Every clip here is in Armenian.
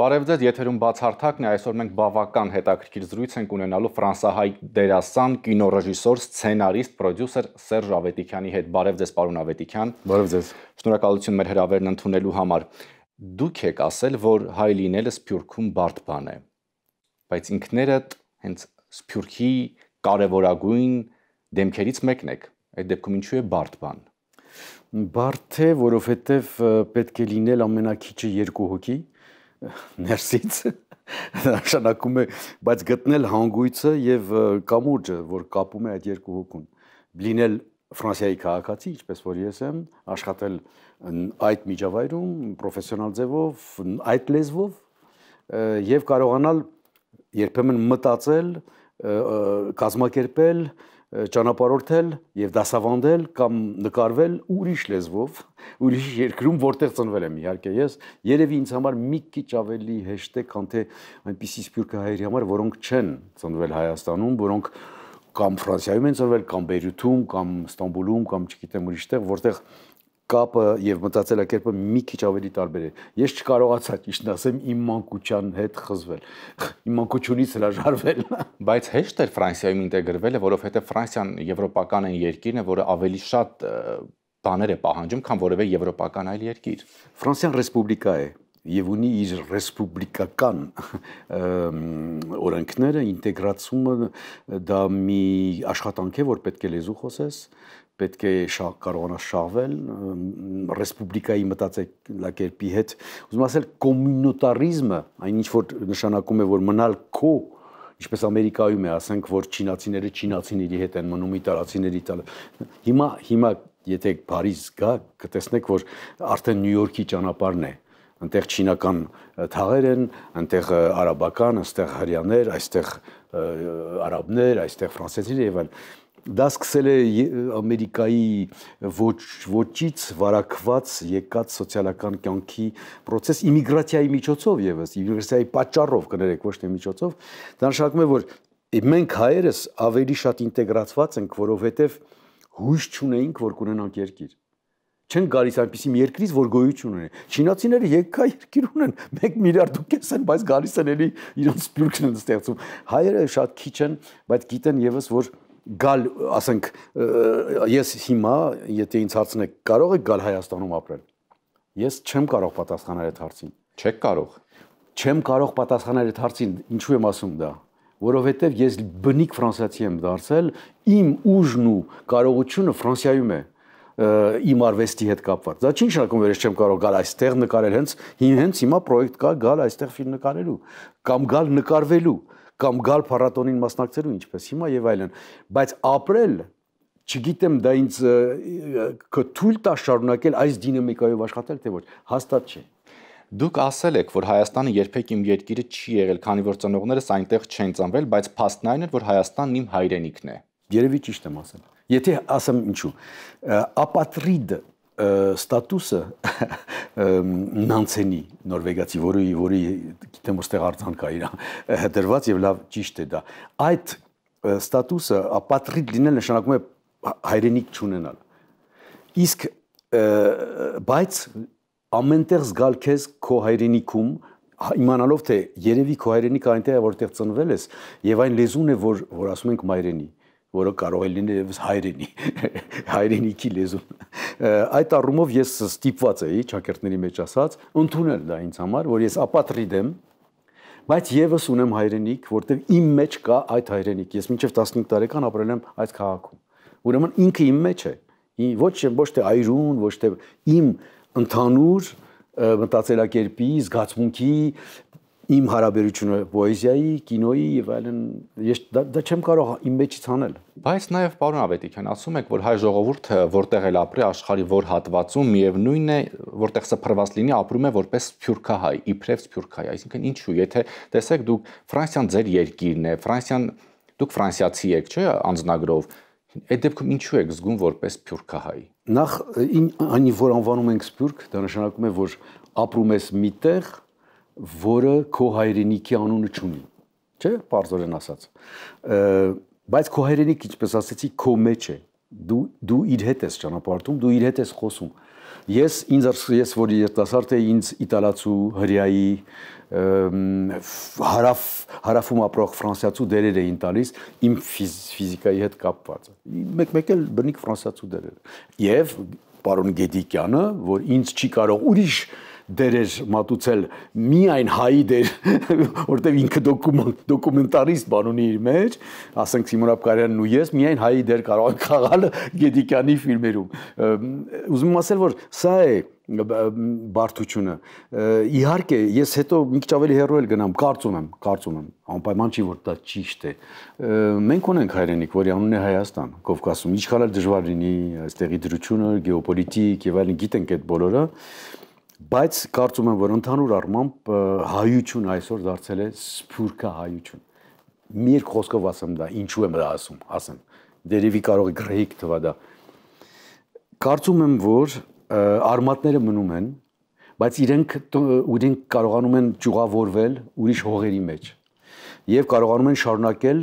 Բարև ձեզ, եթերում բացարձակն է, այսօր մենք բավական հետաքրքիր զրույց ենք ունենալու ֆրանսահայ դերասան, կինոռեժիսոր, սցենարիստ, պրոդյուսեր Սերժ Ավետիքյանի հետ։ Բարև ձեզ, պարոն Ավետիքյան։ Բարև ձեզ։ Շնորհակալություն մեր հրավերն ընդունելու համար։ Դուք եք ասել, որ հայ լինելը Սփյուռքում բարդ բան է։ Բայց ինքներդ հենց Սփյուռքի կարևորագույն դեմքերից մեկն եք։ Այդ դեպքում ինչու է բարդ բան։ Բարդ է, որովհետև պետք է լինել ամենակիչը երկու հոգի, ներսից նշանակում է բայց գտնել հանգույցը եւ կամուրջը որ կապում է այդ երկու հոգուն լինել ֆրանսիայի քաղաքացի ինչպես որ ես եմ աշխատել այդ միջավայրում պրոֆեսիոնալ ձևով այդ լեզվով եւ կարողանալ երբեմն մտածել կազմակերպել և ճանապարհորդել եւ դասավանդել կամ նկարվել ուրիշ լեզվով, ուրիշ երկրում, որտեղ ծնվել եմ իհարկե ես, երևի ինձ համար մի քիչ ավելի հեշտ է, քան թե այնպիսի սփյուռքահայերի համար, որոնք չեն ծնվել Հայաստանում, որոնք կամ Ֆրանսիայում են ծնվել, կամ Բեյրութում, կամ Ստամբուլում, կամ չգիտեմ ուրիշտեղ, որտեղ կապը եւ մտածելակերպը մի քիչ ավելի տարբեր է։ Ես չկարողացա ճիշտ ասեմ իմ մանկության հետ խզվել։ Իմ մանկությունից հրաժարվել։ Բայց հեշտ էր Ֆրանսիայում ինտեգրվելը, որովհետեւ Ֆրանսիան եվրոպական այն երկիրն է, որը ավելի շատ բաներ է պահանջում, քան որևէ եվրոպական այլ երկիր։ Ֆրանսիան ռեսպուբլիկա է եւ ունի իր ռեսպուբլիկական օրենքները, ինտեգրացումը դա մի աշխատանք է, որ պետք է լեզու խոսես, պետք է շաղ, կարողանա շահվել ռեսպուբլիկայի մտածելակերպի հետ։ Ուզում ասել կոմունիտարիզմը, այն ինչ որ նշանակում է, որ մնալ քո ինչպես Ամերիկայում է, ասենք, որ չինացիները չինացիների հետ են մնում, իտալացիների իտալ։ Հիմա հիմա եթե Փարիզ գա, կտեսնեք, որ արդեն Նյու Յորքի ճանապարհն է այնտեղ չինական թաղեր են, այնտեղ արաբական, այնտեղ հрьяաներ, այստեղ արաբներ, այստեղ ֆրանսիացիներ եւ այլն։ Դա սկսել է Ամերիկայի ոչ ոչից վարակված եկած սոցիալական կյանքի process իմիգրացիայի միջոցով եւս, իմիգրացիայի պատճառով կներեք ոչ թե միջոցով, դա նշանակում է որ մենք հայերս ավելի շատ ինտեգրացված ենք, որովհետեւ հույս չունեինք, որ կունենանք երկիր չեն գալիս այնպիսի մի երկրից, որ գոյություն ունի։ Չինացիները եկա երկիր ունեն, 1 միլիարդ դոկես են, բայց գալիս են էլի իրենց սպյուրքն են ստեղծում։ Հայերը շատ քիչ են, բայց գիտեն եւս որ գալ, ասենք, ես հիմա, եթե ինձ հարցնեք, կարող եք գալ Հայաստանում ապրել։ Ես չեմ կարող պատասխանել այդ հարցին։ Չեք կարող։ Չեմ կարող պատասխանել այդ հարցին, ինչու եմ ասում դա որովհետև ես բնիկ ֆրանսիացի եմ դարձել, իմ ուժն ու կարողությունը Ֆրանսիայում է իմ արվեստի հետ կապված։ Դա չի նշանակում, որ ես չեմ կարող գալ այստեղ նկարել, հենց հենց հիմա պրոյեկտ կա գալ այստեղ ֆիլմ նկարելու կամ գալ նկարվելու կամ գալ փառատոնին մասնակցելու ինչպես հիմա եւ այլն, բայց ապրել չգիտեմ դա ինձ կթույլ տա շարունակել այս դինամիկայով աշխատել թե ոչ, հաստատ չէ։ Դուք ասել եք, որ Հայաստանը երբեք իմ երկիրը չի եղել, քանի որ ծնողներս այնտեղ չեն ծնվել, բայց փաստն այն է, որ Հայաստանն իմ հայրենիքն է։ Երևի ճիշտ եմ ասել։ Եթե ասեմ ինչու, ապատրիդ ստատուսը նանցենի նորվեգացի, որը որի գիտեմ որտեղ արձանք կա իր դրված եւ լավ ճիշտ է դա։ Այդ ստատուսը ապատրիդ լինել նշանակում է հայրենիք չունենալ։ Իսկ բայց ամենտեղ զգալ քեզ քո հայրենիքում հա, իմանալով թե երևի քո հայրենիքը այնտեղ է որտեղ ծնվել ես եւ այն լեզուն է որ որ ասում ենք մայրենի որը կարող է լինել եւս հայրենի հայրենիքի լեզուն այդ առումով ես ստիպված էի ճակերտների մեջ ասած ընդունել դա ինձ համար որ ես ապատրիդ եմ բայց եւս ունեմ հայրենիք որտեղ իմ մեջ կա այդ հայրենիք ես մինչև 15 տարեկան ապրել եմ այդ քաղաքում ուրեմն ինքը իմ մեջ է ոչ ոչ թե այրուն ոչ թե իմ ընդհանուր մտածելակերպի, զգացմունքի, իմ հարաբերությունը պոեզիայի, կինոյի եւ այլն ես դա, դա չեմ կարող իմ մեջից անել։ Բայց նաեւ պարոն Ավետիքյան ասում եք, որ հայ ժողովուրդը որտեղ էլ ապրի աշխարի որ հատվածում միևնույնն է, որտեղ սփռված լինի, ապրում է որպես սփյուռքահայ, իբրև սփյուռքահայ, այսինքն ինչու, եթե տեսեք դուք Ֆրանսիան ձեր երկիրն է, Ֆրանսիան դուք ֆրանսիացի եք, չէ՞, անձնագրով։ Այդ դեպքում ինչու եք զգում որպես սփյուռքահայ։ Նախ այն որ անվանում ենք սփյուռք, դա նշանակում է, որ ապրում ես միտեղ, որը քո հայրենիքի անունը չունի, չէ՞, բարձրորեն ասած։ Բայց քո հայրենիք, ինչպես ասացի, քո մեջ է։ Դու դու իր հետ ես ճանապարհում, դու իր հետ ես խոսում։ Ես ինձ ես որ երիտասարդ եի ինձ իտալացու հրյայի հարավ հարավում ապրող ֆրանսիացու դերեր էին տալիս իմ ֆիզիկայի հետ կապված։ Մեկ-մեկ էլ բնիկ ֆրանսիացու դերեր։ Եվ պարոն Գեդիկյանը, որ ինձ չի կարող ուրիշ դերեր մատուցել միայն հայի դեր, որտեվ ինքը դոկումենտ դոկումենտարիստ բան ունի իր մեջ, ասենք Սիմոնապ Կարյանն ու ես միայն հայի դեր կարող ենք խաղալ Գեդիկյանի ֆիլմերում։ Ուզում եմ ասել, որ սա է բարդությունը։ Իհարկե, ես հետո մի քիչ ավելի հեռու էլ գնամ, կարծում եմ, կարծում եմ, անպայման չի որ դա ճիշտ է։ Մենք ունենք հայրենիք, որի անունն է Հայաստան, Կովկասում, ինչքան էլ դժվար լինի այստեղի դրությունը, գեոպոլիտիկ եւ այլն, գիտենք այդ բոլորը, բայց կարծում եմ որ ընդհանուր առմամբ հայություն այսօր դարձել է սփուրքա հայություն մի երկ խոսքով ասեմ դա ինչու եմ դա ասում ասեմ դերևի կարող է գրեհիկ թվա դա կարծում եմ որ արմատները մնում են բայց իրենք իրենք կարողանում են ճյուղավորվել ուրիշ հողերի մեջ եւ կարողանում են շարունակել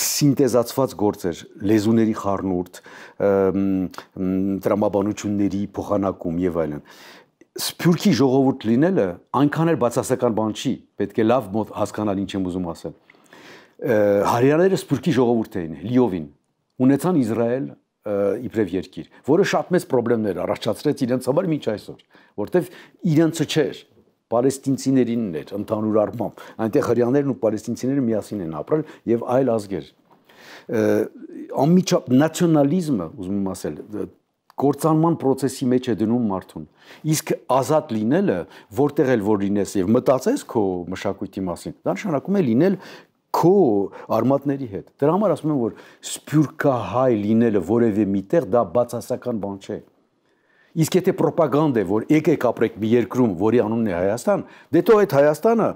սինտեզացված գործեր լեզուների խառնուրդ տրամաբանությունների փոխանակում եւ այլն Սփյուռքի ժողովուրդ լինելը այնքան էլ բացասական բան չի, պետք է լավ մոտ հասկանալ ինչ եմ ուզում ասել։ Հարիաները Սփյուռքի ժողովուրդ էին, լիովին։ Ունեցան Իսրայել իբրև երկիր, որը շատ մեծ խնդիրներ առաջացրեց իրենց համար մինչ այսօր, որտեվ իրենցը չէր, պալեստինցիներին էր ընդհանուր առմամբ։ Այնտեղ հрьяաներն ու պալեստինցիները միասին են ապրել եւ այլ ազգեր։ Անմիջապ նացիոնալիզմը, ուզում եմ ասել, կործանման process-ի մեջ է դնում մարդուն։ Իսկ ազատ լինելը, որտեղ էլ որ լինես եւ մտածես քո մշակույթի մասին, դա նշանակում է լինել քո արմատների հետ։ Դրա համար ասում եմ, որ սպյուրքահայ լինելը որևէ միտեղ դա բացասական բան չէ։ Իսկ եթե ռոպագանդ է, որ եկեք ապրեք մի երկրում, որի անունն է Հայաստան, դե թող այդ Հայաստանը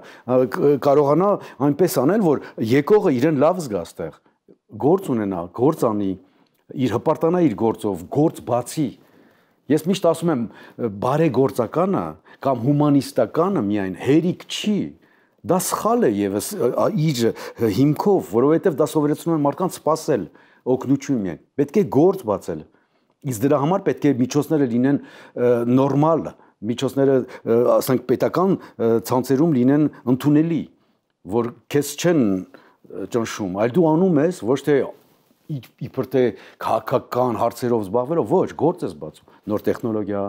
կարողանա այնպես անել, որ եկողը իրեն լավ զգա ստեղ, գործ ունենա, գործ անի, իր հպարտանա իր գործով, գործ բացի։ Ես միշտ ասում եմ, բարեգործականը կամ հումանիստականը միայն հերիք չի, դա սխալ է եւս իր հիմքով, որովհետեւ դա սովորեցնում է մարդկանց սпасել օգնություն միայն։ Պետք է գործ բացել։ Իսկ դրա համար պետք է միջոցները լինեն նորմալ, միջոցները, ասենք, պետական ցանցերում լինեն ընդունելի, որ քեզ չեն ճնշում, այլ դու անում ես ոչ թե իբր թե քաղաքական հարցերով զբաղվելով ոչ, գործ է զբաղվում։ Նոր տեխնոլոգիա,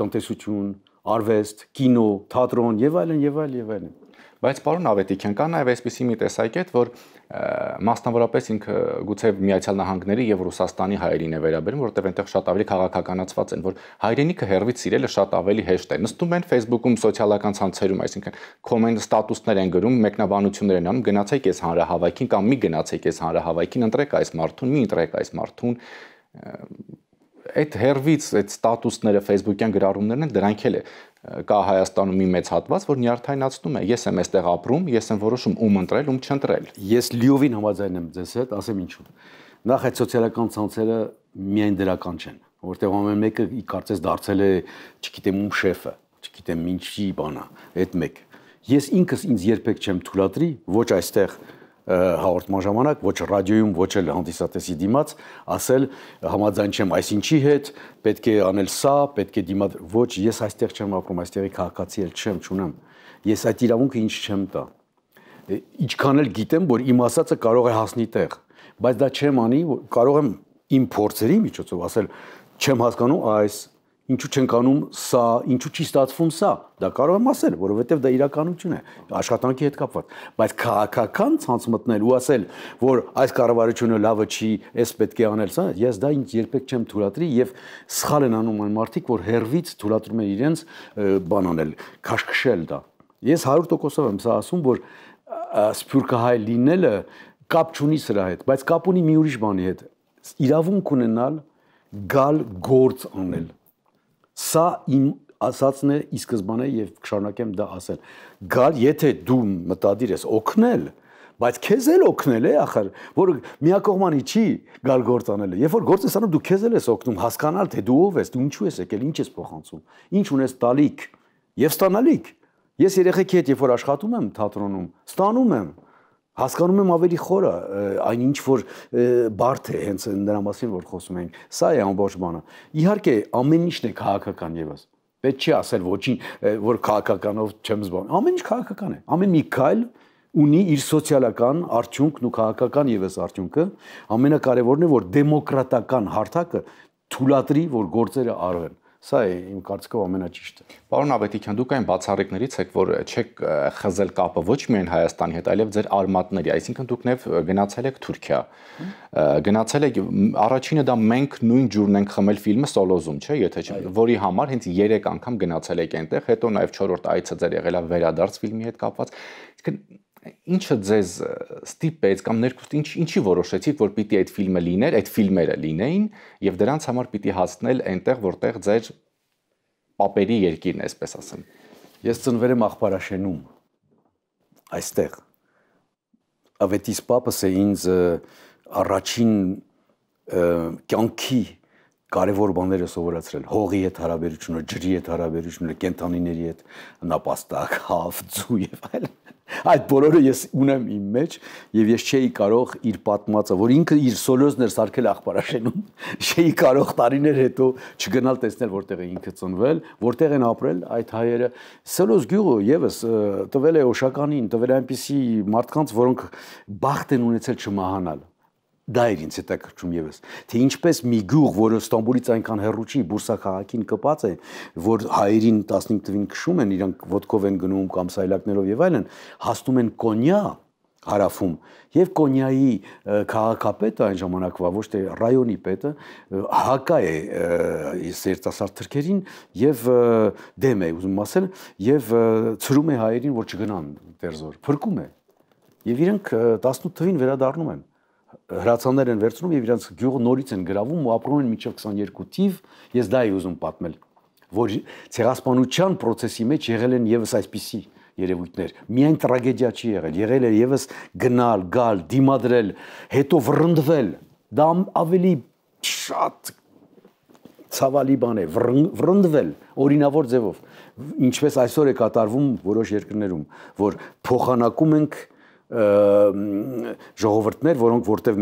տնտեսություն, արվեստ, կինո, թատրոն եւ այլն եւ այլն եւ այլն։ Բայց պարոն Ավետիքյան, կա նաև այսպիսի մի տեսակետ, որ մասնավորապես ինքը գուցե Միացյալ Նահանգների եւ Ռուսաստանի հայերին է վերաբերում, որովհետեւ այնտեղ շատ ավելի քաղաքականացված են, որ հայրենիքը հերվից սիրելը շատ ավելի հեշտ է։ Նստում են Facebook-ում, սոցիալական ցանցերում, այսինքն կոմենտ ստատուսներ են գրում, մեկնաբանություններ են անում, գնացեք այս հանրահավաքին կամ մի գնացեք այս հանրահավաքին, ընտրեք այս մարդուն, մի ընտրեք այս մարդուն այդ հերվից այդ ստատուսները Facebook-յան գրառումներն են, դրանք էլ է կա Հայաստանում մի մեծ հատված, որ նյարդայնացնում է։ Ես եմ այստեղ ապրում, ես եմ որոշում ում ընտրել, ում չընտրել։ Ես լիովին համաձայն եմ ձեզ հետ, ասեմ ինչու։ Նախ այդ սոցիալական ցանցերը միայն դրական չեն, որտեղ ամեն մեկը կարծես դարձել է, չգիտեմ, ում շեֆը, չգիտեմ, ինչի բանա, այդ մեկ։ Ես ինքս ինձ երբեք չեմ թույլատրի ոչ այստեղ հաղորդման ժամանակ ոչ ռադիոյում, ոչ էլ հանդիսատեսի դիմաց ասել համաձայն չեմ այս ինչի հետ, պետք է անել սա, պետք է դիմաց ոչ ես այստեղ չեմ ապրում, այստեղի քաղաքացի էլ չեմ, չունեմ։ Ես այդ իրավունքը ինչ չեմ տա։ Ինչքան էլ գիտեմ, որ իմ ասածը կարող է հասնի տեղ, բայց դա չեմ անի, կարող եմ իմ փորձերի միջոցով ասել չեմ հասկանում այս ինչու չենք անում սա, ինչու չի ստացվում սա։ Դա կարող եմ ասել, որովհետև դա իրականություն է, աշխատանքի հետ կապված, բայց քաղաքական ցանց մտնել ու ասել, որ այս կառավարությունը լավը չի, էս պետք է անել, սա ես դա ինձ երբեք չեմ թույլատրի եւ սխալ են անում այն մարդիկ, որ հերվից թույլատրում են իրենց բան անել, քաշքշել դա։ Ես 100%-ով եմ սա ասում, որ սփյուռքահայ լինելը կապ չունի սրա հետ, բայց կապ ունի մի ուրիշ բանի հետ։ Իրավունք ունենալ գալ գործ անել։ mm -hmm Սա իմ ասածն է ի սկզբանե եւ կշարունակեմ դա ասել։ Գալ, եթե դու մտադիր ես օգնել, բայց քեզ էլ օգնել է ախր, որը միակողմանի չի գալ գործ անելը։ Երբ որ գործ ես անում, դու քեզ էլ ես օգնում հասկանալ, թե դու ով ես, դու ինչու ես եկել, ինչ ես փոխանցում, ինչ ունես տալիք եւ ստանալիք։ Ես երեխեքի հետ երբ որ աշխատում եմ թատրոնում, ստանում եմ, ստանում եմ հասկանում եմ ավելի խորը այն ինչ որ բարդ է հենց նրա մասին որ խոսում ենք սա է ամբողջ բանը իհարկե ամեն ինչն է քաղաքական եւս պետք չի ասել ոչինչ որ քաղաքականով չեմ զբաղվում ամեն ինչ քաղաքական է ամեն մի քայլ ունի իր սոցիալական արդյունքն ու քաղաքական եւս արդյունքը ամենակարևորն է որ դեմոկրատական հարթակը թույլատրի որ գործերը արվեն Սա է իմ կարծիքով ամենաճիշտը։ Պարոն Ավետիքյան, դուք այն բացառիկներից եք, որ չեք խզել կապը ոչ միայն Հայաստանի հետ, այլև ձեր արմատների, այսինքն դուք նև գնացել եք Թուրքիա։ Գնացել եք առաջինը դա մենք նույն ջուրն ենք խմել ֆիլմը Սոլոզում, չէ՞, եթե չէ, որի համար հենց 3 անգամ գնացել եք այնտեղ, հետո նաև 4-րդ այցը ձեր եղել է վերադարձ ֆիլմի հետ կապված։ Այսինքն ինչը ձեզ ստիպեց կամ ներքուստ ինչ ինչի որոշեցիք, որ պիտի այդ ֆիլմը լիներ, այդ ֆիլմերը լինեին եւ դրանց համար պիտի հասնել այնտեղ, որտեղ ձեր ապերի երկիրն է, այսպես ասեմ։ Ես ծնվել եմ Աղբարաշենում, այստեղ։ Ավետիս Պապսը ինձ առաջին կյանքի կարևոր բաները սովորացրել հողի հետ հարաբերությունը, ջրի հետ հարաբերությունը, կենթանիների հետ նապաստակ, հավ, ձու եւ այլն Այդ բոլորը ես ունեմ իմ մեջ եւ ես չէի կարող իր պատմածը, որ ինքը իր սոլոզն էր սարքել աղբարաշենում, չէի կարող տարիներ հետո չգնալ տեսնել որտեղ է ինքը ծնվել, որտեղ են ապրել այդ հայերը։ Սոլոզ գյուղը եւս տվել է Օշականին, տվել այնպիսի մարդկանց, որոնք բախտ են ունեցել չմահանալ Դա էր ինձ հետաքրքրում եւս, թե ինչպես մի գյուղ, որը Ստամբուլից այնքան հեռու չի, Բուրսա քաղաքին կպած է, որ հայերին 15 թվին քշում են, իրանք ոդկով են գնում կամ սայլակներով եւ այլն, հաստում են կոնյա հարավում եւ կոնյայի քաղաքապետը այն ժամանակվա ոչ թե ռայոնի պետը հակա է սերտասար թրքերին եւ դեմ է ուզում ասել եւ ծրում է հայերին որ չգնան դերձոր փրկում է եւ իրենք 18 թվին վերադառնում են հրացաներ են վերցնում եւ իրանց գյուղը նորից են գրավում ու ապրում են մինչեւ 22 թիվ, ես դա եի ուզում պատմել, որ ցեղասպանության process-ի մեջ եղել են եւս այսպիսի երևույթներ։ Միայն տրագեդիա չի եղել, եղել է եւս գնալ, գալ, դիմադրել, հետո վռնդվել։ Դա ավելի շատ ցավալի բան է վռնդվել օրինավոր ձևով ինչպես այսօր է կատարվում որոշ երկրներում որ փոխանակում ենք ժողովուրդներ, որոնք որտեվ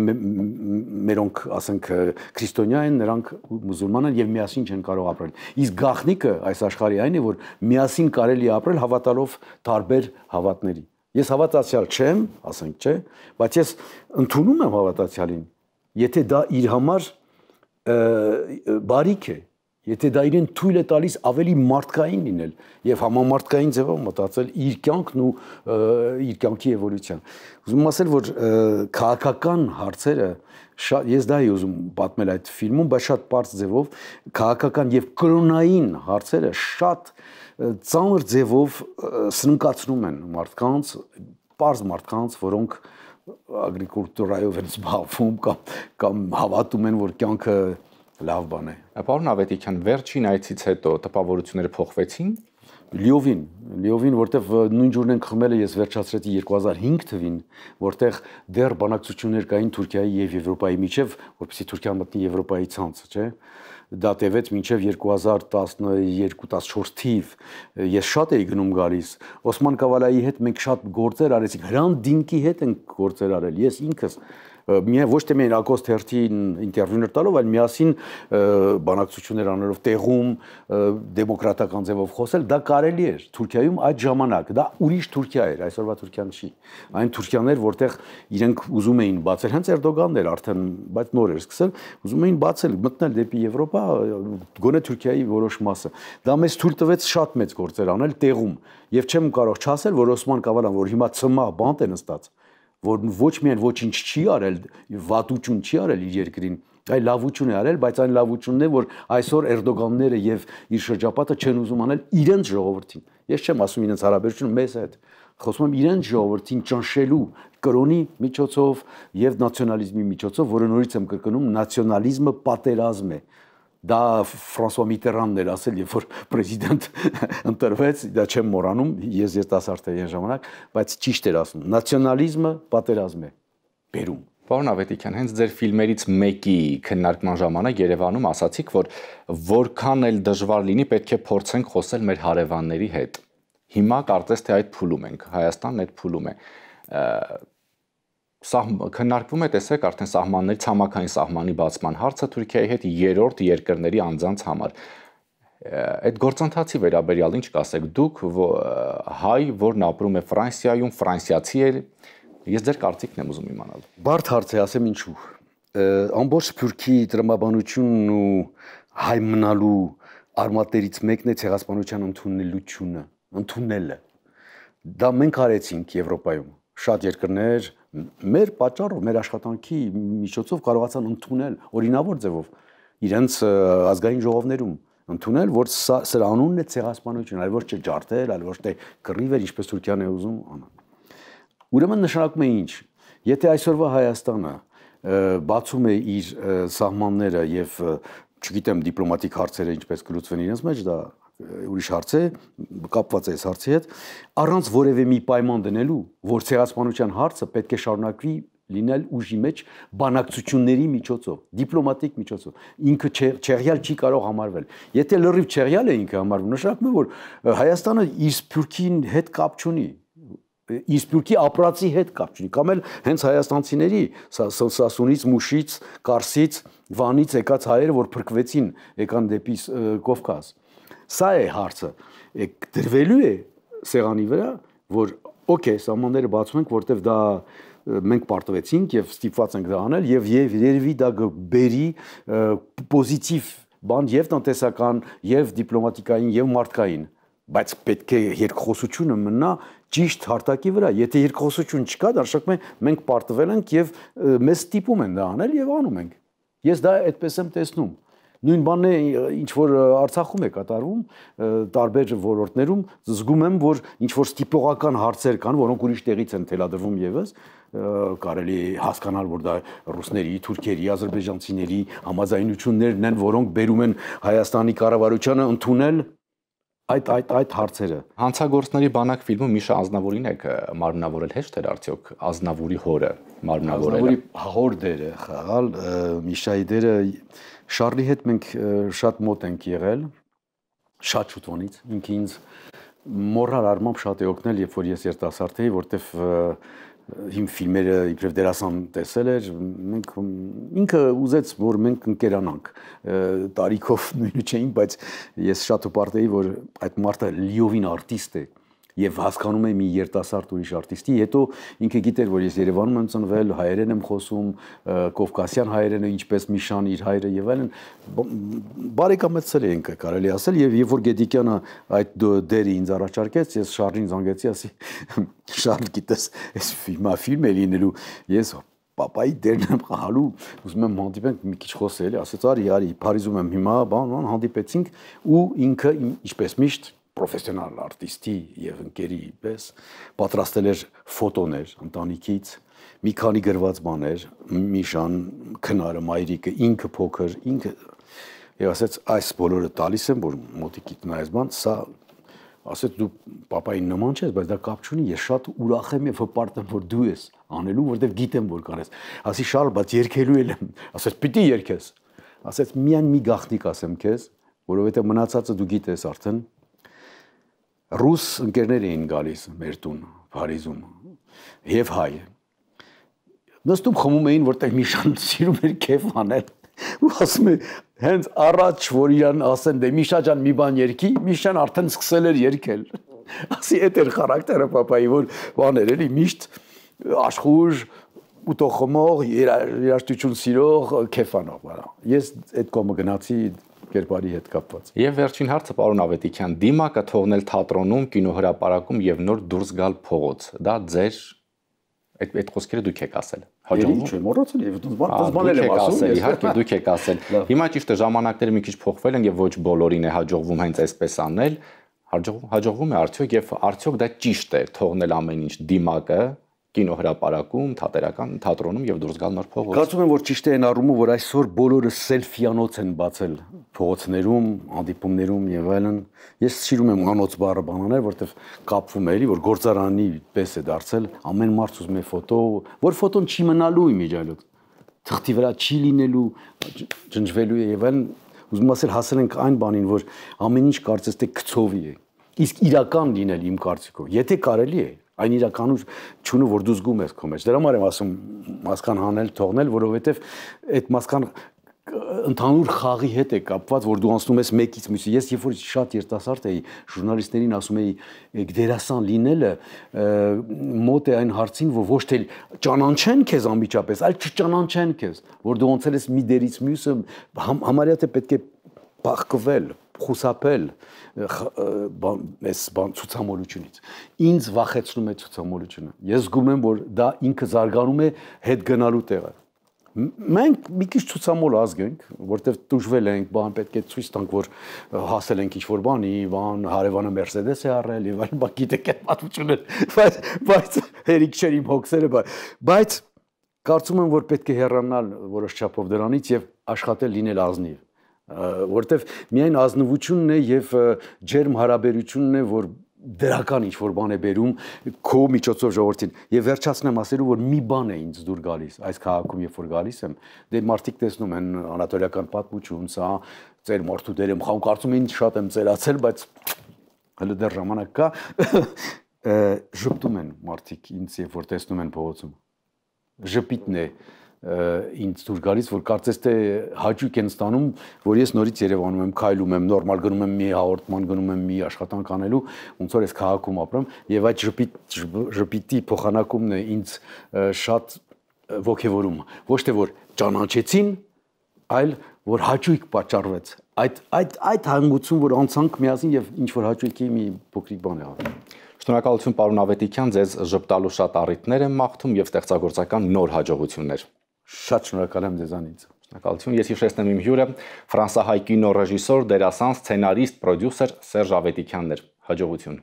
մերոնք, ասենք, քրիստոնյա են, նրանք մուսուլման են եւ միասին չեն կարող ապրել։ Իսկ գախնիկը այս աշխարհի այն է, որ միասին կարելի ապրել հավատալով տարբեր հավատների։ Ես հավատացյալ չեմ, ասենք, չէ, բայց ես ընդունում եմ հավատացյալին, եթե դա իր համար բարիք է, Եթե դա իրեն թույլ է տալիս ավելի մարդկային լինել եւ համամարդկային ձևով մտածել իր կյանքն ու իր կյանքի էվոլյուցիան։ Ուզում ասել, որ քաղաքական հարցերը շատ ես դա եի ուզում պատմել այդ ֆիլմում, բայց շատ པարզ ձևով քաղաքական եւ կրոնային հարցերը շատ ծանր ձևով սննկացնում են մարդկանց, པարզ մարդկանց, որոնք ագրիկուլտուրայով են զբաղվում կամ կամ հավատում են, որ կյանքը Լավ բան է։ Պարոն Ավետիքյան, վերջին այցից հետո տպավորությունները փոխվեցին։ Լիովին, Լիովին, որտեղ նույն ջուրն են խմելը, ես վերջացրեցի 2005 թվին, որտեղ դեռ բանակցություններ կային Թուրքիայի եւ Եվրոպայի միջև, որպեսզի Թուրքիան մտնի Եվրոպայի ցանց, չէ՞։ Դա տևեց մինչև 2012-14 թիվ։ Ես շատ էի գնում գալիս։ Օսման Կավալայի հետ մենք շատ գործեր արեցինք, Հրանտ Դինկի հետ ենք գործեր արել։ Ես ինքս միայն ոչ թե միայն Ագոստ հերթին ինտերվյուներ տալով, այլ միասին բանակցություններ անելով տեղում դեմոկրատական ձևով խոսել, դա կարելի էր Թուրքիայում այդ ժամանակ։ Դա ուրիշ Թուրքիա էր, այսօրվա Թուրքիան չի։ Այն Թուրքիան էր, որտեղ իրենք ուզում էին բացել հենց Էրդողանն էր արդեն, բայց նոր էր սկսել, ուզում էին բացել, մտնել դեպի Եվրոպա, գոնե Թուրքիայի որոշ մասը։ Դա մեզ թույլ տվեց շատ մեծ գործեր անել տեղում։ Եվ չեմ կարող չասել, որ Օսման Կավալան, որ հիմա ծմա բանտ է նստած, որ ոչ միայն ոչինչ չի արել, վատություն չի արել իր երկրին, այլ լավություն է արել, բայց այն լավությունն է, որ այսօր Էրդողանները եւ իր շրջապատը չեն ուզում անել իրենց ժողովրդին։ Ես չեմ ասում իրենց հարաբերությունը մեզ հետ, խոսում եմ իրենց ժողովրդին ճնշելու կրոնի միջոցով եւ նացիոնալիզմի միջոցով, որը նորից եմ կրկնում, նացիոնալիզմը պատերազմ է։ պատերազմ Դա Ֆրանսուա Միտերանն էր ասել, երբ որ պրեզիդենտ ընտրվեց, դա չեմ մոռանում, ես երիտասարդ էի այն ժամանակ, բայց ճիշտ էր ասում, նացիոնալիզմը պատերազմ է բերում։ Պարոն Ավետիքյան, հենց ձեր ֆիլմերից մեկի քննարկման ժամանակ Երևանում ասացիք, որ որքան էլ դժվար լինի, պետք է փորձենք խոսել մեր հարևանների հետ։ Հիմա կարծես թե այդ փուլում ենք, Հայաստանն այդ փուլում է։ Ա, սա քննարկվում է, տեսեք, արդեն սահմանների ցամաքային սահմանի բացման հարցը Թուրքիայի հետ երրորդ երկրների անձանց համար։ Այդ գործընթացի վերաբերյալ ինչ կասեք դուք, հայ, որն ապրում է Ֆրանսիայում, ֆրանսիացի է, ես ձեր կարծիքն եմ ուզում իմանալ։ Բարդ հարց է, ասեմ ինչու։ Ամբողջ Թուրքի դրամաբանությունն ու հայ մնալու արմատներից մեկն է ցեղասպանության ընդունելությունը, ընդունելը։ Դա մենք արեցինք Եվրոպայում շատ երկրներ մեր պատճառով, մեր աշխատանքի միջոցով կարողացան ընդունել օրինավոր ձևով իրենց ազգային ժողովներում ընդունել, որ սա սրա անունն է ցեղասպանություն, այլ ոչ թե ջարդել, այլ ոչ թե կռիվ էր, ինչպես Թուրքիան է ուզում անան։ Ուրեմն նշանակում է ինչ։ Եթե այսօրվա Հայաստանը բացում է իր սահմանները եւ չգիտեմ դիպլոմատիկ հարցերը ինչպես գլուծվեն իրենց մեջ, դա ուրիշ հարց է, կապված է այս հարցի հետ, առանց որևէ մի պայման դնելու, որ ցեղասպանության հարցը պետք է շարունակվի լինել ուժի մեջ բանակցությունների միջոցով, դիպլոմատիկ միջոցով։ Ինքը չեղյալ չի կարող համարվել։ Եթե լրիվ չեղյալ է ինքը համարվում, նշանակում է որ Հայաստանը իր սփյուռքին հետ կապ չունի, իր սփյուռքի ապրածի հետ կապ չունի, կամ էլ հենց հայաստանցիների Սասունից, Մուշից, Կարսից, Վանից եկած հայերը, որ փրկվեցին եկան դեպի Կովկաս։ Ա, Սա է հարցը։ Եկ դրվելու է սեղանի վրա, որ օքեյ, սահմանները բացում ենք, որտեվ դա մենք պարտվեցինք եւ ստիպված ենք դա անել եւ երևի դա բերի պոզիտիվ բան եւ տնտեսական եւ դիպլոմատիկային եւ մարդկային բայց պետք է երկխոսությունը մնա ճիշտ հարտակի վրա եթե երկխոսություն չկա դա արշակում է մենք պարտվել ենք եւ մեզ ստիպում են դա անել եւ անում ենք ես դա այդպես եմ տեսնում Նույն բանն է ինչ որ Արցախում է կատարվում տարբեր ոլորտներում զգում եմ որ ինչ որ ստիպողական հարցեր կան որոնք ուրիշ տեղից են թելադրվում եւս կարելի հասկանալ որ դա ռուսների, թուրքերի, ադրբեջանցիների համաձայնություններն են որոնք բերում են Հայաստանի կառավարությանը ընդունել այդ այդ այդ հարցերը հանցագործների բանակ ֆիլմում Միշա Ազնավուրին է մարմնավորել հեշտ էր արդյոք Ազնավուրի հորը մարմնավորել։ Ազնավուրի հոր դերը խաղալ, Միշայի դերը Շարլի հետ մենք շատ մոտ ենք եղել, շատ շուտոնից, ինքը ինձ մորալ արմամբ շատ է օգնել, երբ որ ես երիտասարդ էի, որտեվ իմ ֆիլմերը իբրև դերասան տեսել էր, մենք ինքը ուզեց, որ մենք ընկերանանք։ Տարիքով նույնը չէին, բայց ես շատ հպարտ էի, որ այդ մարդը լիովին արտիստ է, եւ հասկանում է մի երիտասարդ ուրիշ արտիստի, հետո ինքը գիտեր, որ ես Երևանում եմ ծնվել, հայերեն եմ խոսում, կովկասյան հայերենը ինչպես Միշան իր հայրը եւ այլն բարեկամեցել ենք կարելի ասել եւ երբ որ Գեդիկյանը այդ դերը ինձ առաջարկեց, ես Շարժին զանգեցի, ասի Շարժ գիտես, այս ֆիլմը ֆիլմ է լինելու, ես պապայի դերն եմ խաղալու, ուզում եմ հանդիպենք մի քիչ խոսել, ասեց արի, արի, Փարիզում եմ հիմա, բան, բան, հանդիպեցինք ու ինքը ինչպես միշտ պրոֆեսիոնալ արտիստի եւ ընկերի պես պատրաստել էր ֆոտոներ ընտանիքից, մի քանի գրված բաներ, Միշան քնարը մայրիկը ինքը փոքր, ինքը եւ ասաց այս բոլորը տալիս եմ, որ մոտիկիդ նայես բան, սա ասաց դու papayin նման ես, բայց դա կապ չունի, ես շատ ուրախ եմ եւ հպարտ եմ, որ դու ես անելու, որտեւ գիտեմ որ կարես։ Ասի Շարլ, բայց երկելու էլ եմ։ Ասաց պիտի երկես։ Ասաց միայն մի գախնիկ ասեմ քեզ, որովհետեւ մնացածը դու գիտես արդեն, ռուս ընկերներ էին գալիս մեր տուն Փարիզում եւ հայ նստում խմում էին որտեղ մի շան սիրում էր քեֆ անել ու ասում է հենց առաջ որ իրան ասեն դե Միշա ջան մի բան երկի Միշան արդեն սկսել էր երկել ասի այդ էր խարակտերը papai որ բան էր էլի միշտ աշխուժ ուտող խմող երաժշտություն սիրող քեֆանող բանա ես այդ կողմը գնացի կերպարի հետ կապված։ Եվ վերջին հարցը պարոն Ավետիքյան, դիմակը թողնել թատրոնում, կինոհրապարակում եւ նոր դուրս գալ փողոց։ Դա ձեր այդ այդ խոսքերը դուք եք ասել։ Հաջողվում։ Ինչ եմ մոռացել եւ դուք բաներ եմ ասում։ Իհարկե դուք եք ասել։ Հիմա ճիշտ է ժամանակները մի քիչ փոխվել են եւ ոչ բոլորին է հաջողվում հենց այսպես անել։ Հաջողվում հաջողվում է արդյոք եւ արդյոք դա ճիշտ է թողնել ամեն ինչ դիմակը կինոհրապարակում, թատերական թատրոնում եւ դուրս գալ մեր փողոց։ Կարծում եմ, որ ճիշտ է այն առումով, որ այսօր բոլորը սելֆիանոց են բացել փողոցներում, հանդիպումներում եւ այլն։ Ես սիրում եմ անոց բառը բանանել, որովհետեւ կապվում է էլի, որ գործարանի պես է դարձել, ամեն մարդ ուզում է ֆոտո, որ ֆոտոն չի մնալու իմիջալուց։ Թղթի վրա չի լինելու, ջնջվելու է եւ այլն։ Ուզում ասել հասել ենք այն բանին, որ ամեն ինչ կարծես թե գծովի է։ Իսկ իրական լինել իմ կարծիքով, եթե կարելի է, այն իրականուց ճունը որ դու զգում ես քո մեջ դրա համար եմ ասում մասկան հանել թողնել որովհետև այդ մասկան ընդհանուր խաղի հետ է կապված, որ դու անցնում ես մեկից մյուսի։ Ես երբ որ շատ երիտասարդ էի, ժուրնալիստերին ասում էի դերասան լինելը մոտ է այն հարցին, որ ոչ թե ճանաչեն քեզ անմիջապես, այլ չճանաչեն քեզ, որ դու ոնցել ես մի դերից մյուսը, համարյա թե պետք է բախկվել։ համ, խուսափել այս բան ցուցամոլությունից։ Ինձ վախեցնում է ցուցամոլությունը։ Ես զգում եմ, որ դա ինքը զարգանում է հետ գնալու տեղը։ Մենք մի քիչ ցուցամոլ ազգ ենք, որտեվ դժվել ենք, բան պետք է ցույց տանք, որ հասել ենք ինչ-որ բանի, բան հարևանը Mercedes է առել եւ այլն, բա գիտեք այդ պատմությունը, բայց բայց հերիք չէր իմ հոգսերը, բայց կարծում եմ, որ պետք է հեռանալ որոշ չափով դրանից եւ աշխատել լինել ազնիվ որտեվ միայն ազնվությունն է եւ ջերմ հարաբերությունն է, որ դրական ինչ որ բան է բերում քո միջոցով ժողովրդին եւ վերջացնեմ ասելու որ մի բան է ինձ դուր գալիս այս քաղաքում երբ որ գալիս եմ դե մարդիկ տեսնում են անատոլիական պատմություն սա ծեր մարդու դեր եմ խաղում կարծում էին շատ եմ ծերացել բայց հələ դեռ ժամանակ կա ժպտում են մարդիկ ինձ երբ որ տեսնում են փողոցում ժպիտն է ինձ ցույց գալիս, որ կարծես թե հաճույք են ստանում, որ ես նորից Երևանում եմ, քայլում եմ, նորմալ գնում եմ մի հաղորդման, գնում եմ մի աշխատանք անելու, ոնց որ ես քաղաքում ապրեմ, եւ այդ ժպիտ ժպիտի փոխանակումն է ինձ շատ ողքեվորում։ Ոչ թե որ ճանաչեցին, այլ որ հաճույք պատճառվեց այդ այդ այդ հանգուցում որ անցանք միասին եւ ինչ որ հաճույքի մի փոքրիկ բան է անում Շնորհակալություն պարոն Ավետիքյան ձեզ ժպտալու շատ առիթներ եմ մաղթում եւ ստեղծագործական նոր հաջողություններ Շատ շնորհակալ եմ ձեզանից։ Շնորհակալություն։ Ես հիշեցնեմ իմ հյուրը, ֆրանսահայ կինոռեժիսոր, դերասան, սցենարիստ, պրոդյուսեր Սերժ Ավետիքյանն էր։ Հաջողություն։